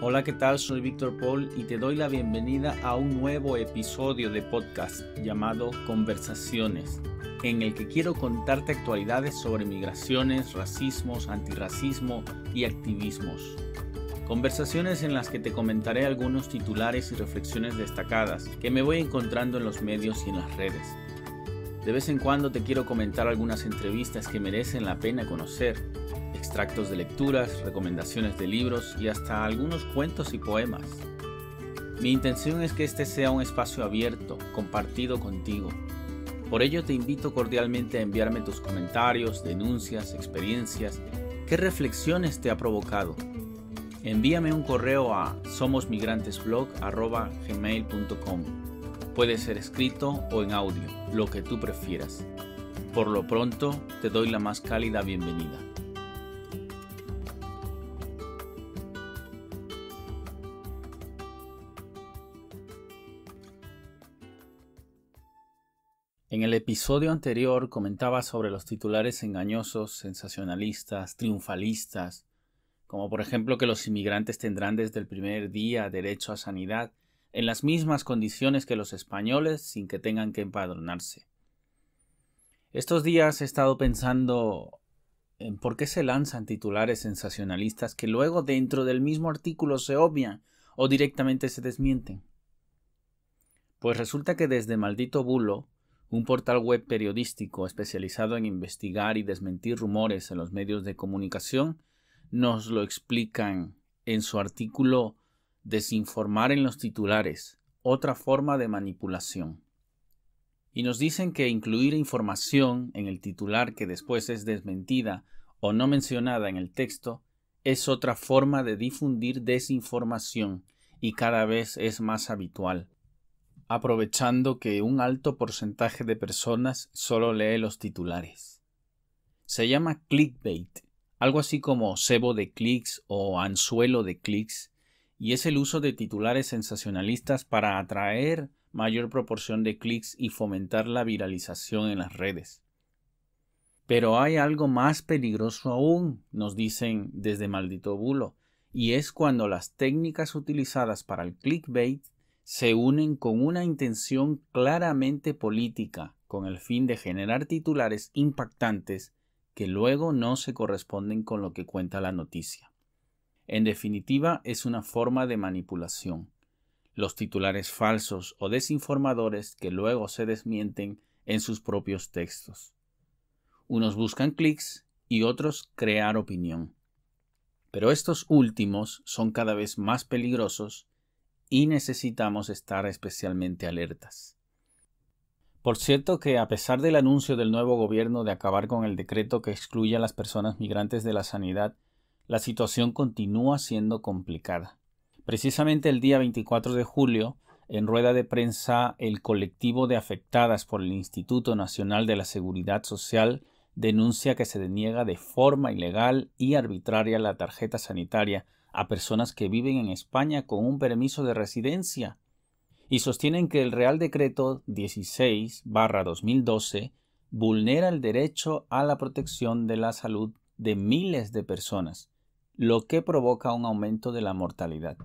Hola, ¿qué tal? Soy Víctor Paul y te doy la bienvenida a un nuevo episodio de podcast llamado Conversaciones, en el que quiero contarte actualidades sobre migraciones, racismos, antirracismo y activismos. Conversaciones en las que te comentaré algunos titulares y reflexiones destacadas que me voy encontrando en los medios y en las redes. De vez en cuando te quiero comentar algunas entrevistas que merecen la pena conocer extractos de lecturas, recomendaciones de libros y hasta algunos cuentos y poemas. Mi intención es que este sea un espacio abierto, compartido contigo. Por ello te invito cordialmente a enviarme tus comentarios, denuncias, experiencias, qué reflexiones te ha provocado. Envíame un correo a somosmigrantesblog.com. Puede ser escrito o en audio, lo que tú prefieras. Por lo pronto, te doy la más cálida bienvenida. En el episodio anterior comentaba sobre los titulares engañosos, sensacionalistas, triunfalistas, como por ejemplo que los inmigrantes tendrán desde el primer día derecho a sanidad en las mismas condiciones que los españoles sin que tengan que empadronarse. Estos días he estado pensando en por qué se lanzan titulares sensacionalistas que luego dentro del mismo artículo se obvian o directamente se desmienten. Pues resulta que desde Maldito Bulo, un portal web periodístico especializado en investigar y desmentir rumores en los medios de comunicación, nos lo explican en su artículo Desinformar en los titulares, otra forma de manipulación. Y nos dicen que incluir información en el titular que después es desmentida o no mencionada en el texto es otra forma de difundir desinformación y cada vez es más habitual aprovechando que un alto porcentaje de personas solo lee los titulares. Se llama clickbait, algo así como cebo de clics o anzuelo de clics, y es el uso de titulares sensacionalistas para atraer mayor proporción de clics y fomentar la viralización en las redes. Pero hay algo más peligroso aún, nos dicen desde maldito bulo, y es cuando las técnicas utilizadas para el clickbait se unen con una intención claramente política, con el fin de generar titulares impactantes que luego no se corresponden con lo que cuenta la noticia. En definitiva, es una forma de manipulación. Los titulares falsos o desinformadores que luego se desmienten en sus propios textos. Unos buscan clics y otros crear opinión. Pero estos últimos son cada vez más peligrosos y necesitamos estar especialmente alertas. Por cierto que a pesar del anuncio del nuevo gobierno de acabar con el decreto que excluye a las personas migrantes de la sanidad, la situación continúa siendo complicada. Precisamente el día 24 de julio, en rueda de prensa, el colectivo de afectadas por el Instituto Nacional de la Seguridad Social denuncia que se deniega de forma ilegal y arbitraria la tarjeta sanitaria a personas que viven en España con un permiso de residencia y sostienen que el Real Decreto 16-2012 vulnera el derecho a la protección de la salud de miles de personas, lo que provoca un aumento de la mortalidad.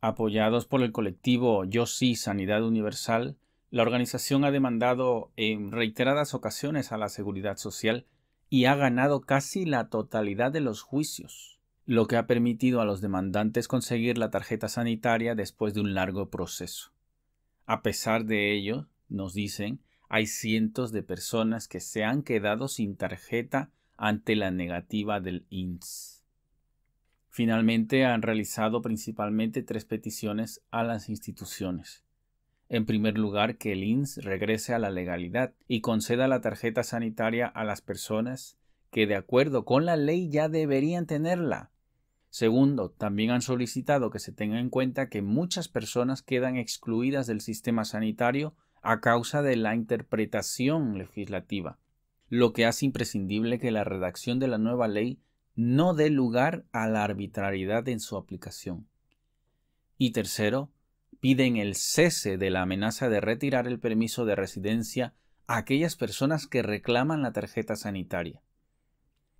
Apoyados por el colectivo Yo sí Sanidad Universal, la organización ha demandado en reiteradas ocasiones a la Seguridad Social y ha ganado casi la totalidad de los juicios lo que ha permitido a los demandantes conseguir la tarjeta sanitaria después de un largo proceso. A pesar de ello, nos dicen, hay cientos de personas que se han quedado sin tarjeta ante la negativa del INS. Finalmente, han realizado principalmente tres peticiones a las instituciones. En primer lugar, que el INS regrese a la legalidad y conceda la tarjeta sanitaria a las personas que de acuerdo con la ley ya deberían tenerla, Segundo, también han solicitado que se tenga en cuenta que muchas personas quedan excluidas del sistema sanitario a causa de la interpretación legislativa, lo que hace imprescindible que la redacción de la nueva ley no dé lugar a la arbitrariedad en su aplicación. Y tercero, piden el cese de la amenaza de retirar el permiso de residencia a aquellas personas que reclaman la tarjeta sanitaria.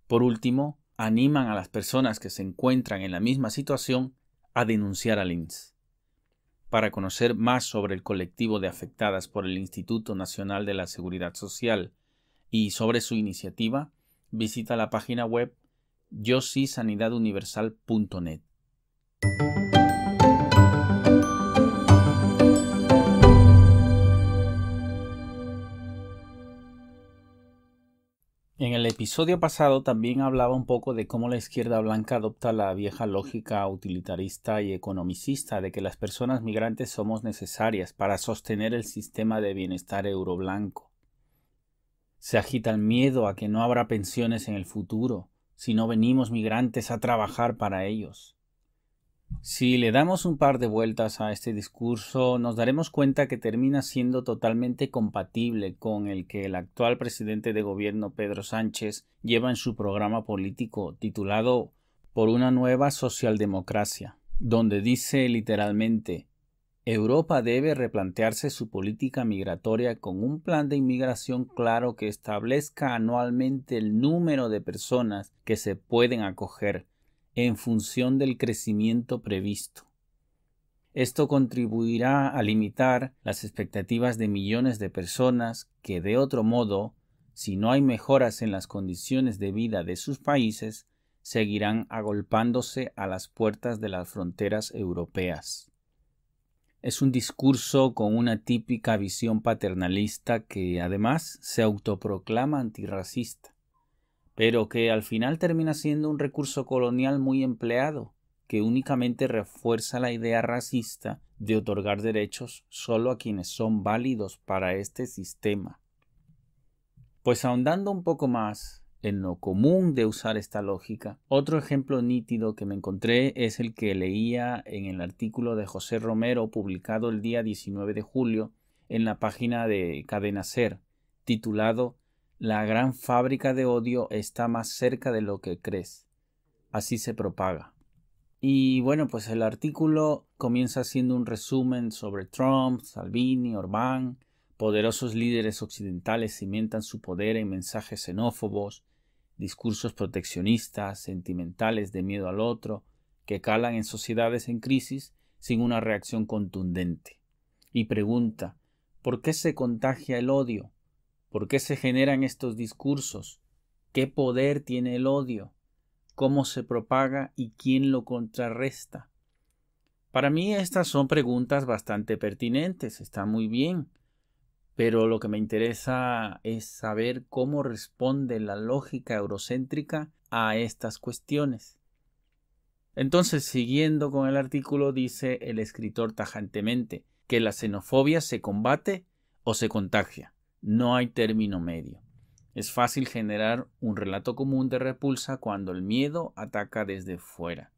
Por último, animan a las personas que se encuentran en la misma situación a denunciar al INS. Para conocer más sobre el colectivo de afectadas por el Instituto Nacional de la Seguridad Social y sobre su iniciativa, visita la página web yosisanidaduniversal.net. El episodio pasado también hablaba un poco de cómo la izquierda blanca adopta la vieja lógica utilitarista y economicista de que las personas migrantes somos necesarias para sostener el sistema de bienestar euroblanco. Se agita el miedo a que no habrá pensiones en el futuro si no venimos migrantes a trabajar para ellos. Si le damos un par de vueltas a este discurso, nos daremos cuenta que termina siendo totalmente compatible con el que el actual presidente de gobierno Pedro Sánchez lleva en su programa político titulado Por una nueva socialdemocracia, donde dice literalmente Europa debe replantearse su política migratoria con un plan de inmigración claro que establezca anualmente el número de personas que se pueden acoger en función del crecimiento previsto. Esto contribuirá a limitar las expectativas de millones de personas que de otro modo, si no hay mejoras en las condiciones de vida de sus países, seguirán agolpándose a las puertas de las fronteras europeas. Es un discurso con una típica visión paternalista que además se autoproclama antirracista pero que al final termina siendo un recurso colonial muy empleado, que únicamente refuerza la idea racista de otorgar derechos solo a quienes son válidos para este sistema. Pues ahondando un poco más en lo común de usar esta lógica, otro ejemplo nítido que me encontré es el que leía en el artículo de José Romero publicado el día 19 de julio en la página de Cadena Ser, titulado la gran fábrica de odio está más cerca de lo que crees. Así se propaga. Y bueno, pues el artículo comienza haciendo un resumen sobre Trump, Salvini, Orbán. Poderosos líderes occidentales cimentan su poder en mensajes xenófobos, discursos proteccionistas, sentimentales de miedo al otro, que calan en sociedades en crisis sin una reacción contundente. Y pregunta, ¿por qué se contagia el odio? ¿Por qué se generan estos discursos? ¿Qué poder tiene el odio? ¿Cómo se propaga y quién lo contrarresta? Para mí estas son preguntas bastante pertinentes, está muy bien, pero lo que me interesa es saber cómo responde la lógica eurocéntrica a estas cuestiones. Entonces, siguiendo con el artículo, dice el escritor tajantemente que la xenofobia se combate o se contagia. No hay término medio. Es fácil generar un relato común de repulsa cuando el miedo ataca desde fuera.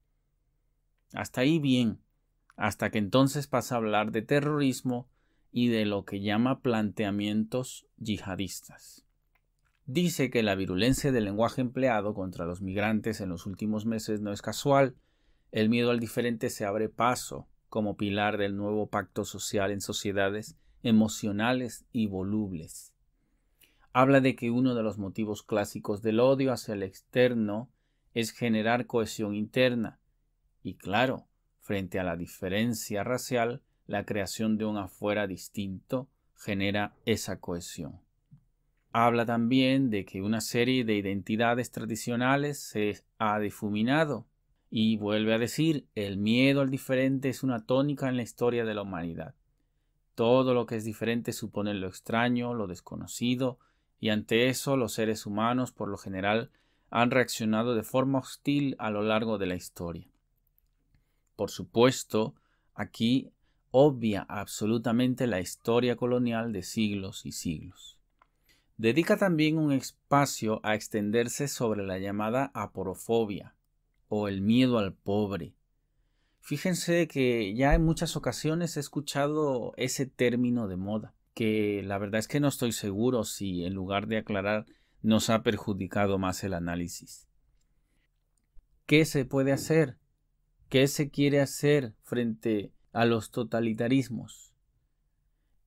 Hasta ahí bien, hasta que entonces pasa a hablar de terrorismo y de lo que llama planteamientos yihadistas. Dice que la virulencia del lenguaje empleado contra los migrantes en los últimos meses no es casual, el miedo al diferente se abre paso como pilar del nuevo pacto social en sociedades emocionales y volubles. Habla de que uno de los motivos clásicos del odio hacia el externo es generar cohesión interna y claro, frente a la diferencia racial, la creación de un afuera distinto genera esa cohesión. Habla también de que una serie de identidades tradicionales se ha difuminado y vuelve a decir, el miedo al diferente es una tónica en la historia de la humanidad. Todo lo que es diferente supone lo extraño, lo desconocido, y ante eso los seres humanos por lo general han reaccionado de forma hostil a lo largo de la historia. Por supuesto, aquí obvia absolutamente la historia colonial de siglos y siglos. Dedica también un espacio a extenderse sobre la llamada aporofobia, o el miedo al pobre, Fíjense que ya en muchas ocasiones he escuchado ese término de moda, que la verdad es que no estoy seguro si en lugar de aclarar nos ha perjudicado más el análisis. ¿Qué se puede hacer? ¿Qué se quiere hacer frente a los totalitarismos?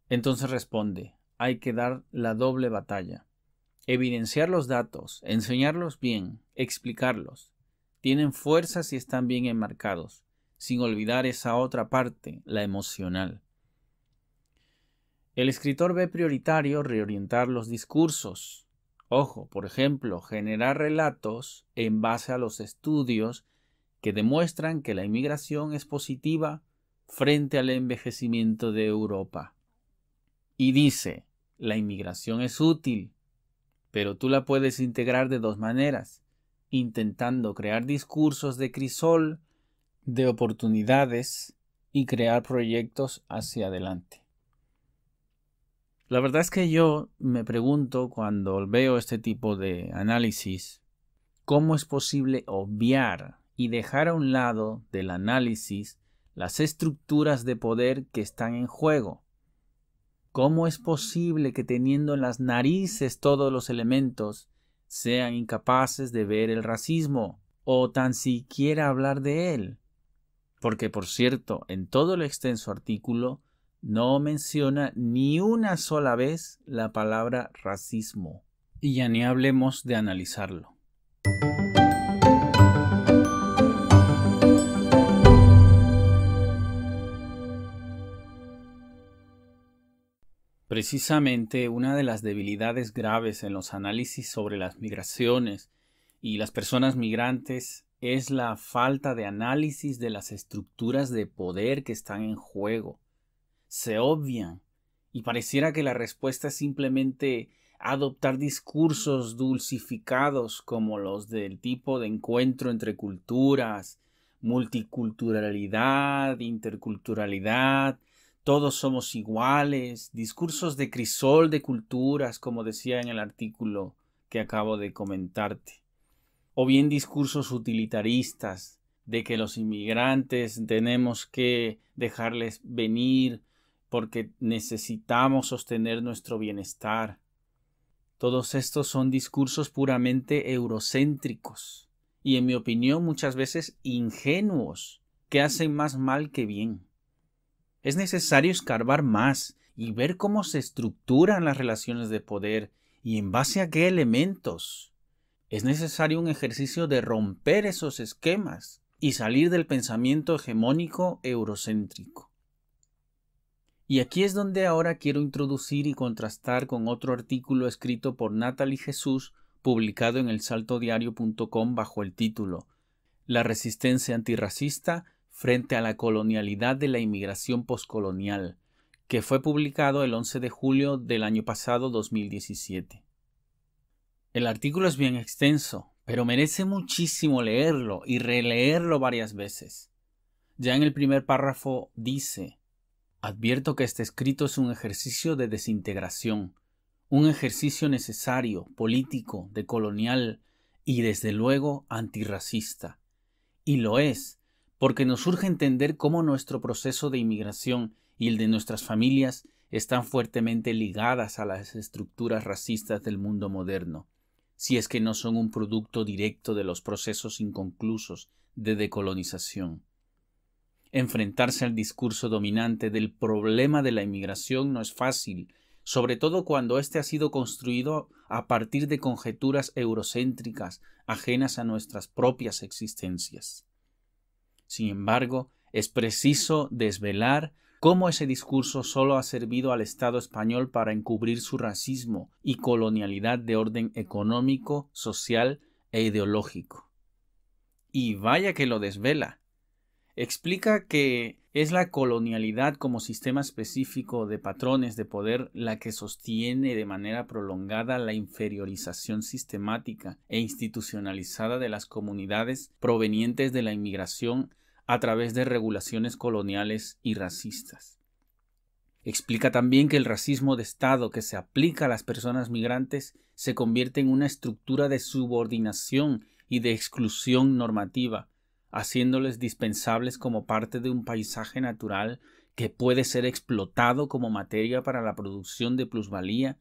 Entonces responde, hay que dar la doble batalla. Evidenciar los datos, enseñarlos bien, explicarlos. Tienen fuerzas y están bien enmarcados sin olvidar esa otra parte, la emocional. El escritor ve prioritario reorientar los discursos. Ojo, por ejemplo, generar relatos en base a los estudios que demuestran que la inmigración es positiva frente al envejecimiento de Europa. Y dice, la inmigración es útil, pero tú la puedes integrar de dos maneras, intentando crear discursos de crisol de oportunidades y crear proyectos hacia adelante. La verdad es que yo me pregunto cuando veo este tipo de análisis, ¿cómo es posible obviar y dejar a un lado del análisis las estructuras de poder que están en juego? ¿Cómo es posible que teniendo en las narices todos los elementos sean incapaces de ver el racismo o tan siquiera hablar de él? porque por cierto, en todo el extenso artículo no menciona ni una sola vez la palabra racismo. Y ya ni hablemos de analizarlo. Precisamente una de las debilidades graves en los análisis sobre las migraciones y las personas migrantes es la falta de análisis de las estructuras de poder que están en juego. Se obvian y pareciera que la respuesta es simplemente adoptar discursos dulcificados como los del tipo de encuentro entre culturas, multiculturalidad, interculturalidad, todos somos iguales, discursos de crisol de culturas, como decía en el artículo que acabo de comentarte o bien discursos utilitaristas de que los inmigrantes tenemos que dejarles venir porque necesitamos sostener nuestro bienestar. Todos estos son discursos puramente eurocéntricos y en mi opinión muchas veces ingenuos, que hacen más mal que bien. Es necesario escarbar más y ver cómo se estructuran las relaciones de poder y en base a qué elementos. Es necesario un ejercicio de romper esos esquemas y salir del pensamiento hegemónico eurocéntrico. Y aquí es donde ahora quiero introducir y contrastar con otro artículo escrito por Natalie Jesús, publicado en el saltodiario.com bajo el título La resistencia antirracista frente a la colonialidad de la inmigración poscolonial, que fue publicado el 11 de julio del año pasado 2017. El artículo es bien extenso, pero merece muchísimo leerlo y releerlo varias veces. Ya en el primer párrafo dice, advierto que este escrito es un ejercicio de desintegración, un ejercicio necesario, político, decolonial y desde luego antirracista. Y lo es, porque nos urge entender cómo nuestro proceso de inmigración y el de nuestras familias están fuertemente ligadas a las estructuras racistas del mundo moderno si es que no son un producto directo de los procesos inconclusos de decolonización. Enfrentarse al discurso dominante del problema de la inmigración no es fácil, sobre todo cuando éste ha sido construido a partir de conjeturas eurocéntricas ajenas a nuestras propias existencias. Sin embargo, es preciso desvelar cómo ese discurso solo ha servido al Estado español para encubrir su racismo y colonialidad de orden económico, social e ideológico. Y vaya que lo desvela. Explica que es la colonialidad como sistema específico de patrones de poder la que sostiene de manera prolongada la inferiorización sistemática e institucionalizada de las comunidades provenientes de la inmigración a través de regulaciones coloniales y racistas. Explica también que el racismo de Estado que se aplica a las personas migrantes se convierte en una estructura de subordinación y de exclusión normativa, haciéndoles dispensables como parte de un paisaje natural que puede ser explotado como materia para la producción de plusvalía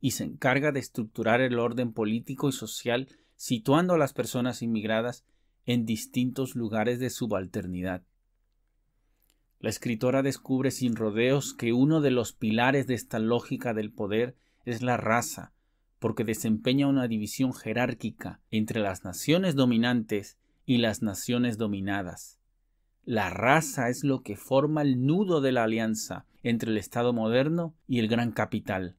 y se encarga de estructurar el orden político y social situando a las personas inmigradas en distintos lugares de subalternidad. La escritora descubre sin rodeos que uno de los pilares de esta lógica del poder es la raza, porque desempeña una división jerárquica entre las naciones dominantes y las naciones dominadas. La raza es lo que forma el nudo de la alianza entre el Estado moderno y el gran capital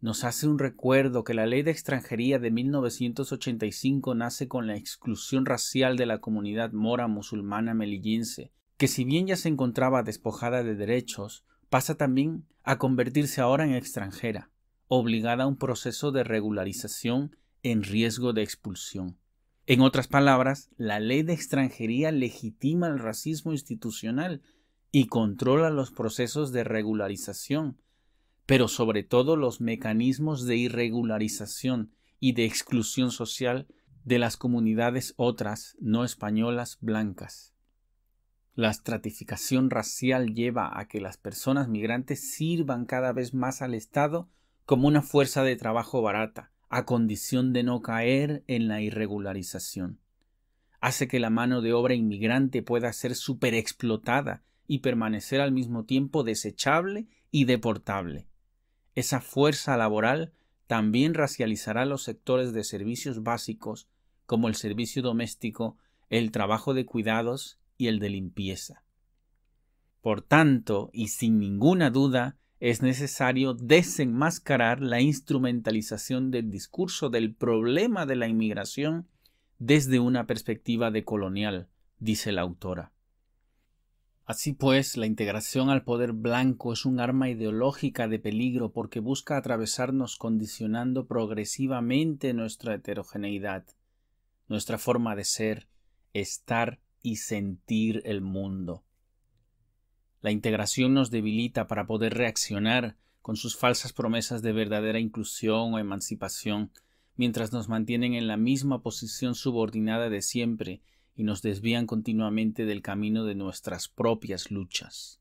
nos hace un recuerdo que la ley de extranjería de 1985 nace con la exclusión racial de la comunidad mora musulmana melillense, que si bien ya se encontraba despojada de derechos, pasa también a convertirse ahora en extranjera, obligada a un proceso de regularización en riesgo de expulsión. En otras palabras, la ley de extranjería legitima el racismo institucional y controla los procesos de regularización, pero sobre todo los mecanismos de irregularización y de exclusión social de las comunidades otras no españolas blancas. La estratificación racial lleva a que las personas migrantes sirvan cada vez más al Estado como una fuerza de trabajo barata, a condición de no caer en la irregularización. Hace que la mano de obra inmigrante pueda ser superexplotada y permanecer al mismo tiempo desechable y deportable, esa fuerza laboral también racializará los sectores de servicios básicos como el servicio doméstico, el trabajo de cuidados y el de limpieza. Por tanto, y sin ninguna duda, es necesario desenmascarar la instrumentalización del discurso del problema de la inmigración desde una perspectiva decolonial, dice la autora. Así pues, la integración al poder blanco es un arma ideológica de peligro porque busca atravesarnos condicionando progresivamente nuestra heterogeneidad, nuestra forma de ser, estar y sentir el mundo. La integración nos debilita para poder reaccionar con sus falsas promesas de verdadera inclusión o emancipación, mientras nos mantienen en la misma posición subordinada de siempre y nos desvían continuamente del camino de nuestras propias luchas.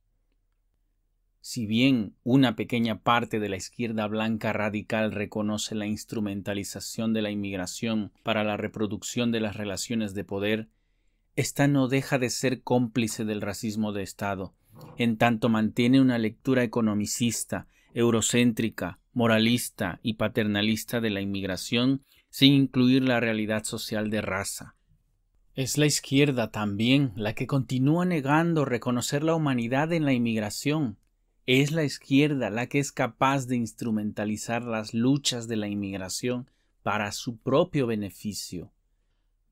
Si bien una pequeña parte de la izquierda blanca radical reconoce la instrumentalización de la inmigración para la reproducción de las relaciones de poder, esta no deja de ser cómplice del racismo de Estado, en tanto mantiene una lectura economicista, eurocéntrica, moralista y paternalista de la inmigración sin incluir la realidad social de raza, es la izquierda también la que continúa negando reconocer la humanidad en la inmigración. Es la izquierda la que es capaz de instrumentalizar las luchas de la inmigración para su propio beneficio.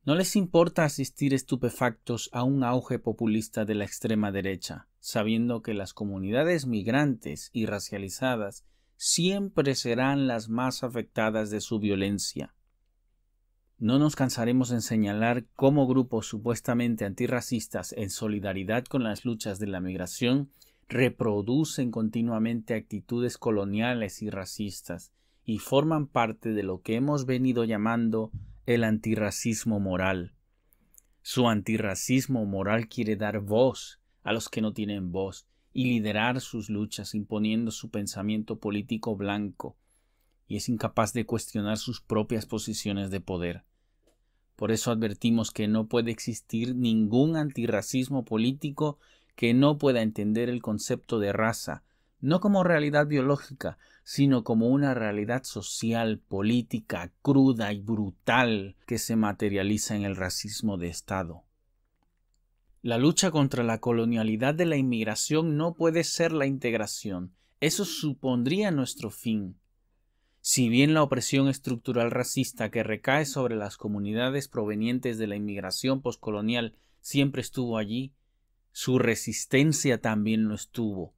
No les importa asistir estupefactos a un auge populista de la extrema derecha, sabiendo que las comunidades migrantes y racializadas siempre serán las más afectadas de su violencia. No nos cansaremos en señalar cómo grupos supuestamente antirracistas en solidaridad con las luchas de la migración reproducen continuamente actitudes coloniales y racistas y forman parte de lo que hemos venido llamando el antirracismo moral. Su antirracismo moral quiere dar voz a los que no tienen voz y liderar sus luchas imponiendo su pensamiento político blanco, y es incapaz de cuestionar sus propias posiciones de poder. Por eso advertimos que no puede existir ningún antirracismo político que no pueda entender el concepto de raza, no como realidad biológica, sino como una realidad social, política, cruda y brutal que se materializa en el racismo de Estado. La lucha contra la colonialidad de la inmigración no puede ser la integración. Eso supondría nuestro fin. Si bien la opresión estructural racista que recae sobre las comunidades provenientes de la inmigración postcolonial siempre estuvo allí, su resistencia también lo estuvo.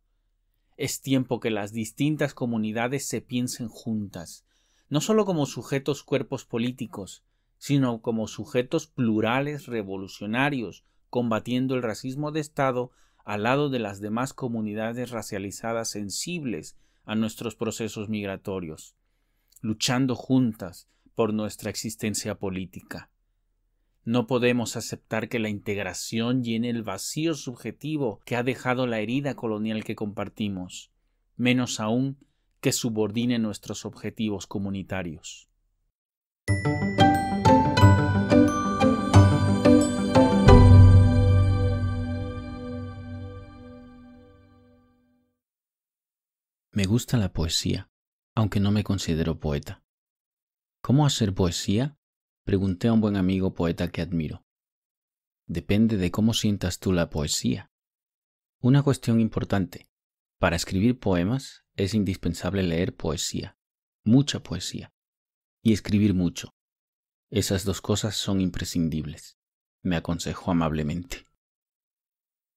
Es tiempo que las distintas comunidades se piensen juntas, no solo como sujetos cuerpos políticos, sino como sujetos plurales revolucionarios, combatiendo el racismo de Estado al lado de las demás comunidades racializadas sensibles a nuestros procesos migratorios luchando juntas por nuestra existencia política. No podemos aceptar que la integración llene el vacío subjetivo que ha dejado la herida colonial que compartimos, menos aún que subordine nuestros objetivos comunitarios. Me gusta la poesía aunque no me considero poeta. ¿Cómo hacer poesía? Pregunté a un buen amigo poeta que admiro. Depende de cómo sientas tú la poesía. Una cuestión importante. Para escribir poemas es indispensable leer poesía, mucha poesía, y escribir mucho. Esas dos cosas son imprescindibles, me aconsejó amablemente.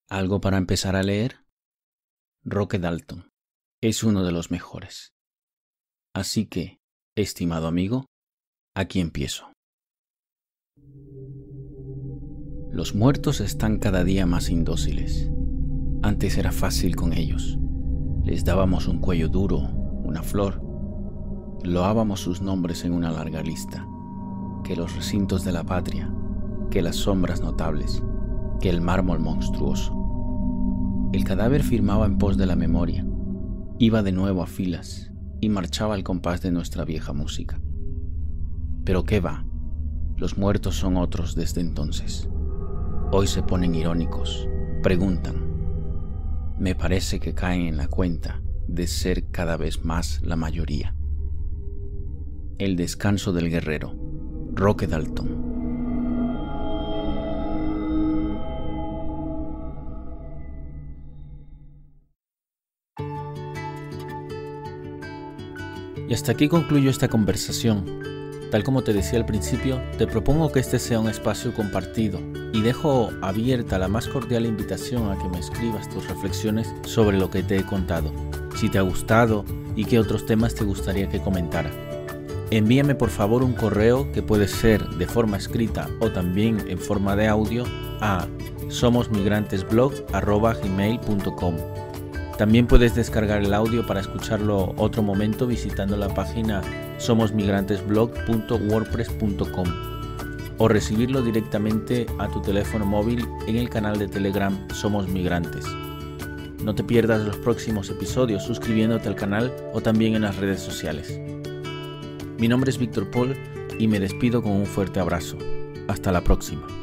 ¿Algo para empezar a leer? Roque Dalton. Es uno de los mejores. Así que, estimado amigo, aquí empiezo. Los muertos están cada día más indóciles. Antes era fácil con ellos. Les dábamos un cuello duro, una flor, loábamos sus nombres en una larga lista, que los recintos de la patria, que las sombras notables, que el mármol monstruoso. El cadáver firmaba en pos de la memoria, iba de nuevo a filas, y marchaba al compás de nuestra vieja música. Pero qué va, los muertos son otros desde entonces. Hoy se ponen irónicos, preguntan. Me parece que caen en la cuenta de ser cada vez más la mayoría. El descanso del guerrero, Roque Dalton. hasta aquí concluyo esta conversación. Tal como te decía al principio, te propongo que este sea un espacio compartido y dejo abierta la más cordial invitación a que me escribas tus reflexiones sobre lo que te he contado, si te ha gustado y qué otros temas te gustaría que comentara. Envíame por favor un correo que puede ser de forma escrita o también en forma de audio a somosmigrantesblog.com también puedes descargar el audio para escucharlo otro momento visitando la página somosmigrantesblog.wordpress.com o recibirlo directamente a tu teléfono móvil en el canal de Telegram Somos Migrantes. No te pierdas los próximos episodios suscribiéndote al canal o también en las redes sociales. Mi nombre es Víctor Paul y me despido con un fuerte abrazo. Hasta la próxima.